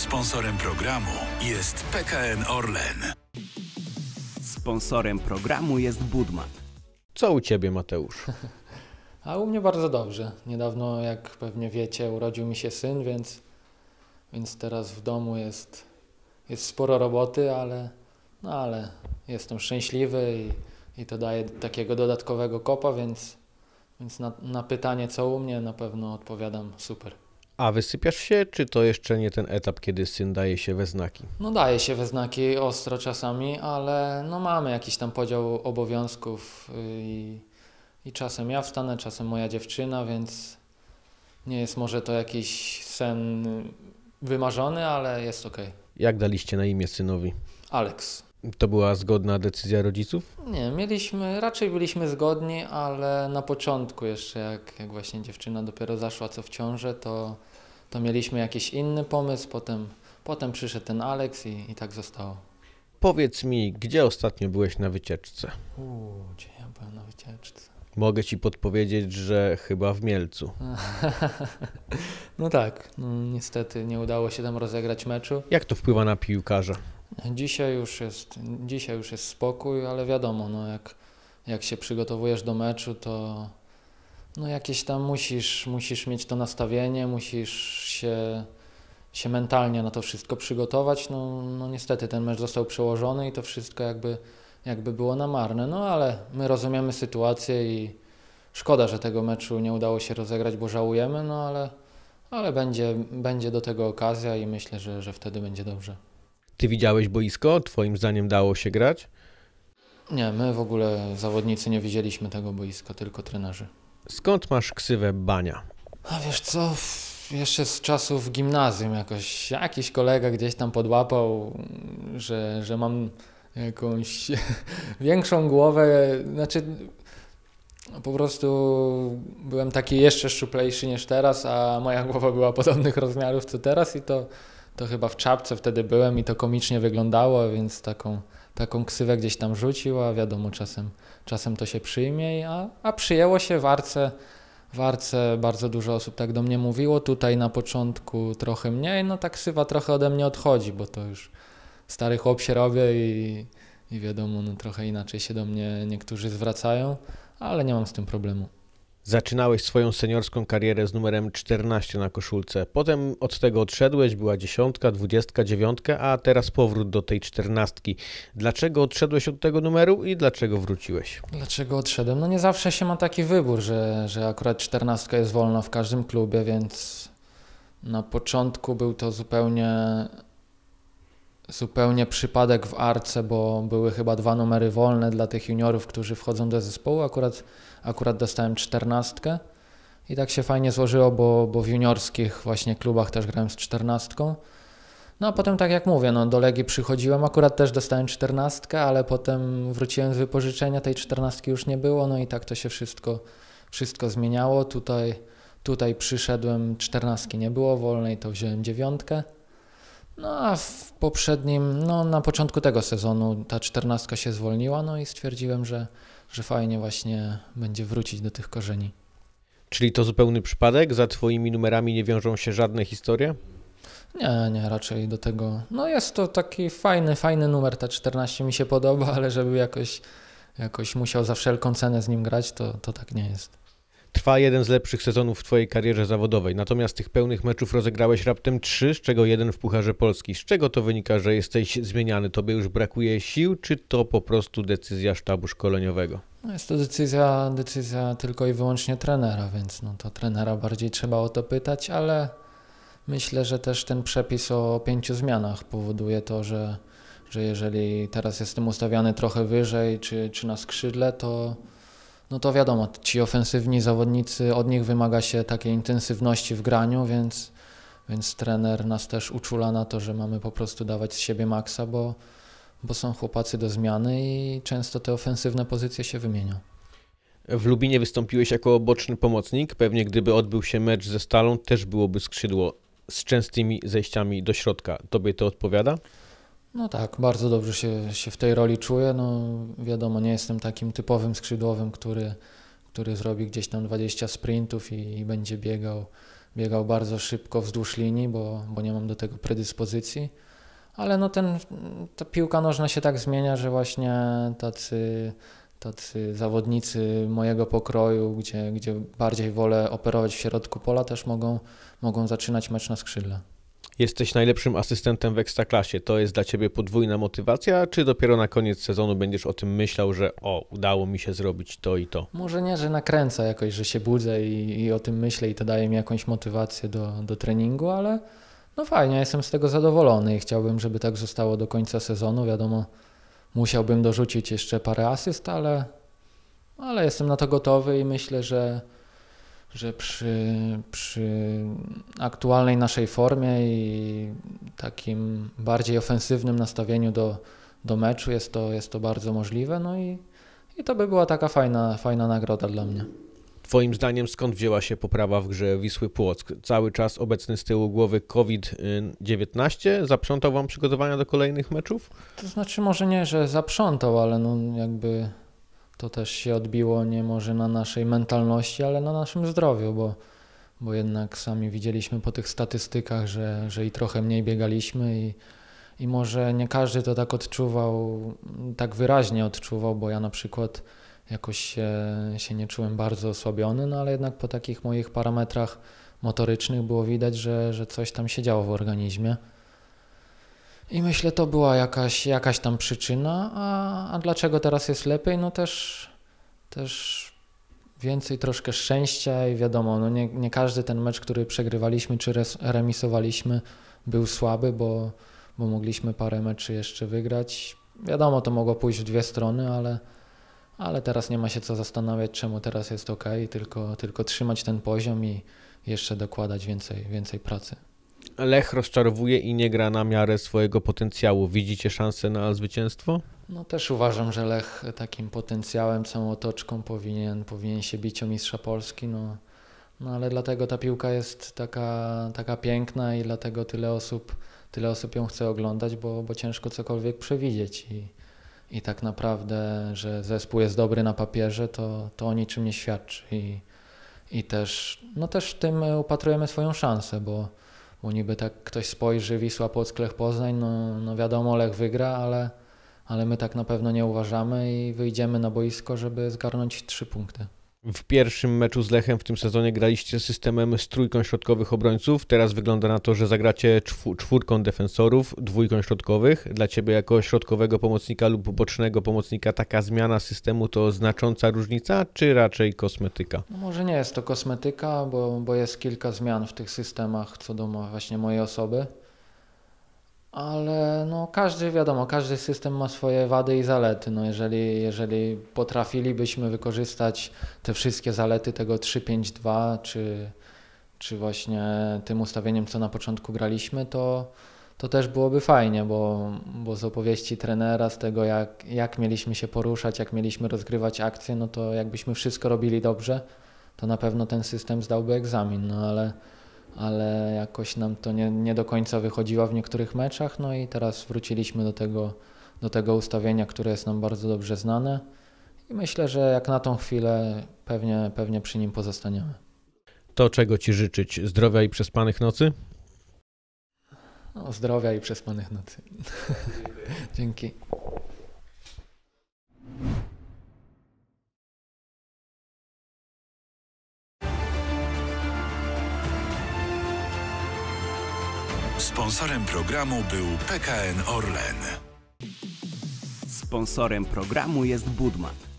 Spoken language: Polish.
Sponsorem programu jest PKN Orlen. Sponsorem programu jest Budmat. Co u Ciebie, Mateusz? A u mnie bardzo dobrze. Niedawno, jak pewnie wiecie, urodził mi się syn, więc, więc teraz w domu jest, jest sporo roboty, ale, no ale jestem szczęśliwy i, i to daje takiego dodatkowego kopa, więc, więc na, na pytanie, co u mnie, na pewno odpowiadam super. A wysypiasz się, czy to jeszcze nie ten etap, kiedy syn daje się we znaki? No daje się we znaki ostro czasami, ale no mamy jakiś tam podział obowiązków yy, i, i czasem ja wstanę, czasem moja dziewczyna, więc nie jest może to jakiś sen wymarzony, ale jest ok. Jak daliście na imię synowi? Alex. To była zgodna decyzja rodziców? Nie, mieliśmy, raczej byliśmy zgodni, ale na początku jeszcze, jak, jak właśnie dziewczyna dopiero zaszła co w ciążę, to to mieliśmy jakiś inny pomysł, potem, potem przyszedł ten Alex i, i tak zostało. Powiedz mi, gdzie ostatnio byłeś na wycieczce? Uuu, gdzie ja byłem na wycieczce? Mogę ci podpowiedzieć, że chyba w Mielcu. no tak, no, niestety nie udało się tam rozegrać meczu. Jak to wpływa na piłkarza? Dzisiaj już jest, dzisiaj już jest spokój, ale wiadomo, no jak, jak się przygotowujesz do meczu, to no jakieś tam musisz, musisz mieć to nastawienie, musisz się, się mentalnie na to wszystko przygotować. No, no niestety ten mecz został przełożony i to wszystko jakby, jakby było na marne. No ale my rozumiemy sytuację i szkoda, że tego meczu nie udało się rozegrać, bo żałujemy, no ale, ale będzie, będzie do tego okazja i myślę, że, że wtedy będzie dobrze. Ty widziałeś boisko? Twoim zdaniem dało się grać? Nie, my w ogóle zawodnicy nie widzieliśmy tego boiska, tylko trenerzy. Skąd masz ksywę Bania? A wiesz co, jeszcze z czasów gimnazjum jakoś jakiś kolega gdzieś tam podłapał, że, że mam jakąś większą głowę, znaczy po prostu byłem taki jeszcze szczuplejszy niż teraz, a moja głowa była podobnych rozmiarów co teraz i to, to chyba w czapce wtedy byłem i to komicznie wyglądało, więc taką taką ksywę gdzieś tam rzucił, a wiadomo, czasem, czasem to się przyjmie, a, a przyjęło się warce. Arce bardzo dużo osób tak do mnie mówiło, tutaj na początku trochę mniej, no tak sywa trochę ode mnie odchodzi, bo to już stary chłop się robię i, i wiadomo, no trochę inaczej się do mnie niektórzy zwracają, ale nie mam z tym problemu. Zaczynałeś swoją seniorską karierę z numerem 14 na koszulce. Potem od tego odszedłeś, była dziesiątka, dwudziestka, dziewiątka, a teraz powrót do tej czternastki. Dlaczego odszedłeś od tego numeru i dlaczego wróciłeś? Dlaczego odszedłem? No nie zawsze się ma taki wybór, że, że akurat czternastka jest wolna w każdym klubie, więc na początku był to zupełnie zupełnie przypadek w arce, bo były chyba dwa numery wolne dla tych juniorów, którzy wchodzą do zespołu. Akurat, akurat dostałem czternastkę i tak się fajnie złożyło, bo, bo w juniorskich właśnie klubach też grałem z czternastką. No a potem tak jak mówię, no, do Legii przychodziłem, akurat też dostałem czternastkę, ale potem wróciłem z wypożyczenia, tej czternastki już nie było, no i tak to się wszystko, wszystko zmieniało. Tutaj, tutaj przyszedłem, czternastki nie było wolnej, to wziąłem dziewiątkę. No a w poprzednim, no na początku tego sezonu ta czternastka się zwolniła, no i stwierdziłem, że, że fajnie właśnie będzie wrócić do tych korzeni. Czyli to zupełny przypadek? Za twoimi numerami nie wiążą się żadne historie? Nie, nie, raczej do tego. No jest to taki fajny, fajny numer, ta 14 mi się podoba, ale żeby jakoś, jakoś musiał za wszelką cenę z nim grać, to, to tak nie jest. Trwa jeden z lepszych sezonów w Twojej karierze zawodowej, natomiast tych pełnych meczów rozegrałeś raptem trzy, z czego jeden w Pucharze Polski. Z czego to wynika, że jesteś zmieniany? Tobie już brakuje sił, czy to po prostu decyzja sztabu szkoleniowego? No jest to decyzja, decyzja tylko i wyłącznie trenera, więc no to trenera bardziej trzeba o to pytać, ale myślę, że też ten przepis o pięciu zmianach powoduje to, że, że jeżeli teraz jestem ustawiany trochę wyżej czy, czy na skrzydle, to no to wiadomo, ci ofensywni zawodnicy, od nich wymaga się takiej intensywności w graniu, więc, więc trener nas też uczula na to, że mamy po prostu dawać z siebie maksa, bo, bo są chłopacy do zmiany i często te ofensywne pozycje się wymienią. W Lubinie wystąpiłeś jako boczny pomocnik. Pewnie gdyby odbył się mecz ze Stalą, też byłoby skrzydło z częstymi zejściami do środka. Tobie to odpowiada? No tak, bardzo dobrze się, się w tej roli czuję. No, wiadomo, nie jestem takim typowym skrzydłowym, który, który zrobi gdzieś tam 20 sprintów i, i będzie biegał, biegał bardzo szybko wzdłuż linii, bo, bo nie mam do tego predyspozycji. Ale no ten, ta piłka nożna się tak zmienia, że właśnie tacy, tacy zawodnicy mojego pokroju, gdzie, gdzie bardziej wolę operować w środku pola, też mogą, mogą zaczynać mecz na skrzydle jesteś najlepszym asystentem w ekstraklasie, to jest dla ciebie podwójna motywacja, czy dopiero na koniec sezonu będziesz o tym myślał, że o, udało mi się zrobić to i to? Może nie, że nakręca jakoś, że się budzę i, i o tym myślę i to daje mi jakąś motywację do, do treningu, ale no fajnie, jestem z tego zadowolony i chciałbym, żeby tak zostało do końca sezonu. Wiadomo, musiałbym dorzucić jeszcze parę asyst, ale, ale jestem na to gotowy i myślę, że że przy, przy aktualnej naszej formie i takim bardziej ofensywnym nastawieniu do, do meczu jest to, jest to bardzo możliwe. No i, i to by była taka fajna, fajna nagroda dla mnie. Twoim zdaniem skąd wzięła się poprawa w grze Wisły Płock? Cały czas obecny z tyłu głowy COVID-19 zaprzątał wam przygotowania do kolejnych meczów? To znaczy może nie, że zaprzątał, ale no jakby to też się odbiło nie może na naszej mentalności, ale na naszym zdrowiu, bo, bo jednak sami widzieliśmy po tych statystykach, że, że i trochę mniej biegaliśmy i, i może nie każdy to tak odczuwał, tak wyraźnie odczuwał, bo ja na przykład jakoś się, się nie czułem bardzo osłabiony, no ale jednak po takich moich parametrach motorycznych było widać, że, że coś tam się działo w organizmie. I myślę, to była jakaś, jakaś tam przyczyna. A, a dlaczego teraz jest lepiej? No też, też więcej troszkę szczęścia i wiadomo, no nie, nie każdy ten mecz, który przegrywaliśmy czy res, remisowaliśmy, był słaby, bo, bo mogliśmy parę meczy jeszcze wygrać. Wiadomo, to mogło pójść w dwie strony, ale, ale teraz nie ma się co zastanawiać, czemu teraz jest ok, tylko, tylko trzymać ten poziom i jeszcze dokładać więcej, więcej pracy. Lech rozczarowuje i nie gra na miarę swojego potencjału. Widzicie szansę na zwycięstwo? No też uważam, że Lech takim potencjałem, całą otoczką powinien, powinien się bić o mistrza Polski, no, no ale dlatego ta piłka jest taka, taka piękna i dlatego tyle osób, tyle osób ją chce oglądać, bo, bo ciężko cokolwiek przewidzieć i, i tak naprawdę, że zespół jest dobry na papierze, to, to o niczym nie świadczy i, i też, no też w tym upatrujemy swoją szansę, bo bo niby tak ktoś spojrzy Wisła Płock, Lech Poznań, no, no wiadomo Lech wygra, ale, ale my tak na pewno nie uważamy i wyjdziemy na boisko, żeby zgarnąć trzy punkty. W pierwszym meczu z Lechem w tym sezonie graliście systemem z trójką środkowych obrońców. Teraz wygląda na to, że zagracie czwórką defensorów, dwójką środkowych. Dla ciebie jako środkowego pomocnika lub bocznego pomocnika taka zmiana systemu to znacząca różnica, czy raczej kosmetyka? No może nie jest to kosmetyka, bo, bo jest kilka zmian w tych systemach co do właśnie mojej osoby ale no każdy, wiadomo, każdy system ma swoje wady i zalety. No jeżeli, jeżeli potrafilibyśmy wykorzystać te wszystkie zalety tego 3-5-2, czy, czy właśnie tym ustawieniem, co na początku graliśmy, to, to też byłoby fajnie, bo, bo z opowieści trenera, z tego jak, jak mieliśmy się poruszać, jak mieliśmy rozgrywać akcje, no to jakbyśmy wszystko robili dobrze, to na pewno ten system zdałby egzamin, no ale ale jakoś nam to nie, nie do końca wychodziło w niektórych meczach, no i teraz wróciliśmy do tego, do tego ustawienia, które jest nam bardzo dobrze znane i myślę, że jak na tą chwilę pewnie, pewnie przy nim pozostaniemy. To czego Ci życzyć? Zdrowia i przespanych nocy? No, zdrowia i przespanych nocy. Dzięki. Sponsorem programu był PKN Orlen. Sponsorem programu jest Budmat